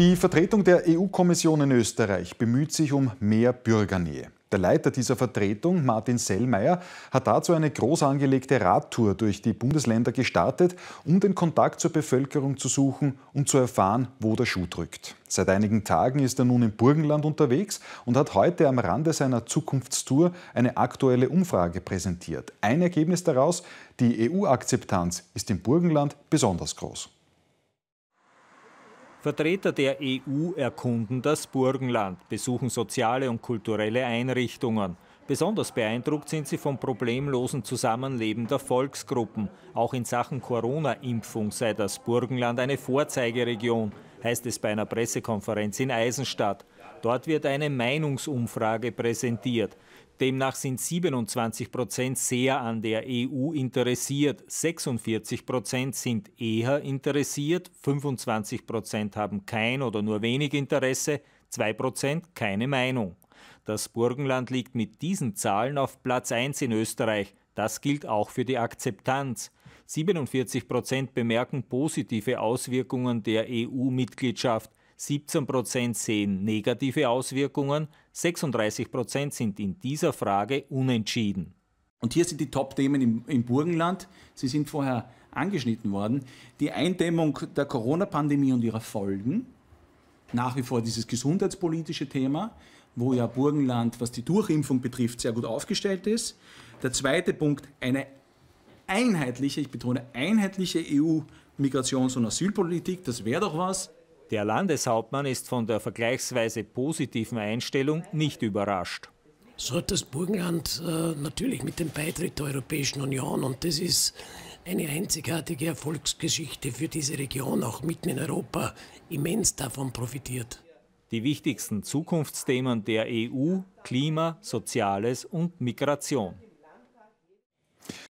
Die Vertretung der EU-Kommission in Österreich bemüht sich um mehr Bürgernähe. Der Leiter dieser Vertretung, Martin Sellmeier, hat dazu eine groß angelegte Radtour durch die Bundesländer gestartet, um den Kontakt zur Bevölkerung zu suchen und zu erfahren, wo der Schuh drückt. Seit einigen Tagen ist er nun im Burgenland unterwegs und hat heute am Rande seiner Zukunftstour eine aktuelle Umfrage präsentiert. Ein Ergebnis daraus, die EU-Akzeptanz ist im Burgenland besonders groß. Vertreter der EU erkunden das Burgenland, besuchen soziale und kulturelle Einrichtungen. Besonders beeindruckt sind sie vom problemlosen Zusammenleben der Volksgruppen. Auch in Sachen Corona-Impfung sei das Burgenland eine Vorzeigeregion heißt es bei einer Pressekonferenz in Eisenstadt. Dort wird eine Meinungsumfrage präsentiert. Demnach sind 27 Prozent sehr an der EU interessiert, 46 Prozent sind eher interessiert, 25 Prozent haben kein oder nur wenig Interesse, 2 Prozent keine Meinung. Das Burgenland liegt mit diesen Zahlen auf Platz 1 in Österreich. Das gilt auch für die Akzeptanz. 47 Prozent bemerken positive Auswirkungen der EU-Mitgliedschaft, 17 Prozent sehen negative Auswirkungen, 36 Prozent sind in dieser Frage unentschieden. Und hier sind die Top-Themen im, im, Burgenland. Sie sind vorher angeschnitten worden. Die Eindämmung der Corona-Pandemie und ihrer Folgen. Nach wie vor dieses gesundheitspolitische Thema wo ja Burgenland, was die Durchimpfung betrifft, sehr gut aufgestellt ist. Der zweite Punkt, eine einheitliche, ich betone einheitliche EU-Migrations- und Asylpolitik, das wäre doch was. Der Landeshauptmann ist von der vergleichsweise positiven Einstellung nicht überrascht. So hat das Burgenland äh, natürlich mit dem Beitritt der Europäischen Union und das ist eine einzigartige Erfolgsgeschichte für diese Region, auch mitten in Europa, immens davon profitiert die wichtigsten Zukunftsthemen der EU, Klima, Soziales und Migration.